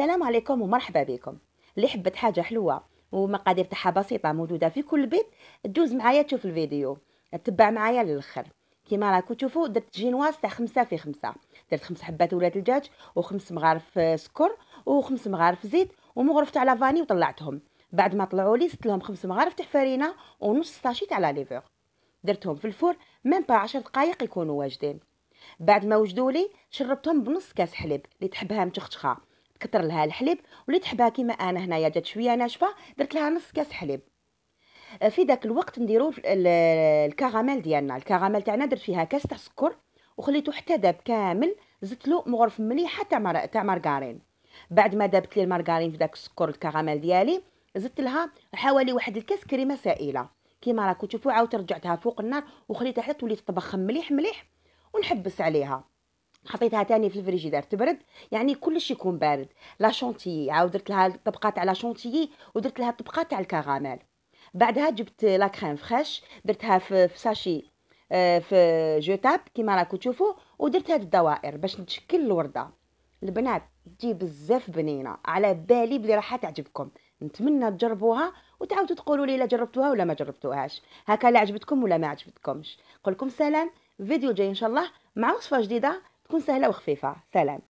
السلام عليكم ومرحبا بكم اللي حبت حاجه حلوه ومقادير تاعها بسيطه موجوده في كل بيت دوز معايا تشوف الفيديو تبع معايا للاخر كيما راكم تشوفوا درت جينواز تاع خمسة في خمسة درت خمس حبات ولاد الدجاج وخمس مغارف سكر وخمس مغارف زيت ومغرف تاع لافاني وطلعتهم بعد ما طلعوا لي زدت لهم خمس مغارف تاع فرينه ونص ساشي تاع لا ليفور درتهم في الفور ميم با 10 دقائق يكونوا واجدين بعد ما وجدوا لي شربتهم بنص كاس حليب اللي تحبها متخخخه كتر لها الحليب وليت حبها كيما انا هنايا جات شويه ناشفه درت لها نص كاس حليب آه، في ذاك الوقت نديرو الكراميل ديالنا الكراميل تاعنا درت فيها كاس تاع سكر وخليته حتى داب كامل زدت له مغرف مليحه تاع مر... تاع مارغارين بعد ما دابت لي المارغارين في داك السكر الكراميل ديالي زدت لها حوالي واحد الكاس كريمه سائله كيما راكم تشوفوا عاود رجعتها فوق النار وخليتها حتى تولي تطبخ مليح مليح ونحبس عليها حطيتها تاني في الفريجيدار تبرد يعني كلش يكون بارد لا شونتيي عاود درت لها الطبقه تاع لا شونتيي ودرت لها الطبقه تاع الكراميل بعدها جبت لا كريم فريش درتها في ساشي آه، في جوتاب كيما راكم تشوفوا ودرت هاد الدوائر باش نشكل الورده البنات تجي بزاف بنينه على بالي بلي راح تعجبكم نتمنى تجربوها وتعاودوا تقولوا لي الا جربتوها ولا ما جربتوهاش هكا لا عجبتكم ولا ما عجبتكمش قولكم سلام فيديو جاي ان شاء الله مع وصفه جديده تكون سهله وخفيفه سلام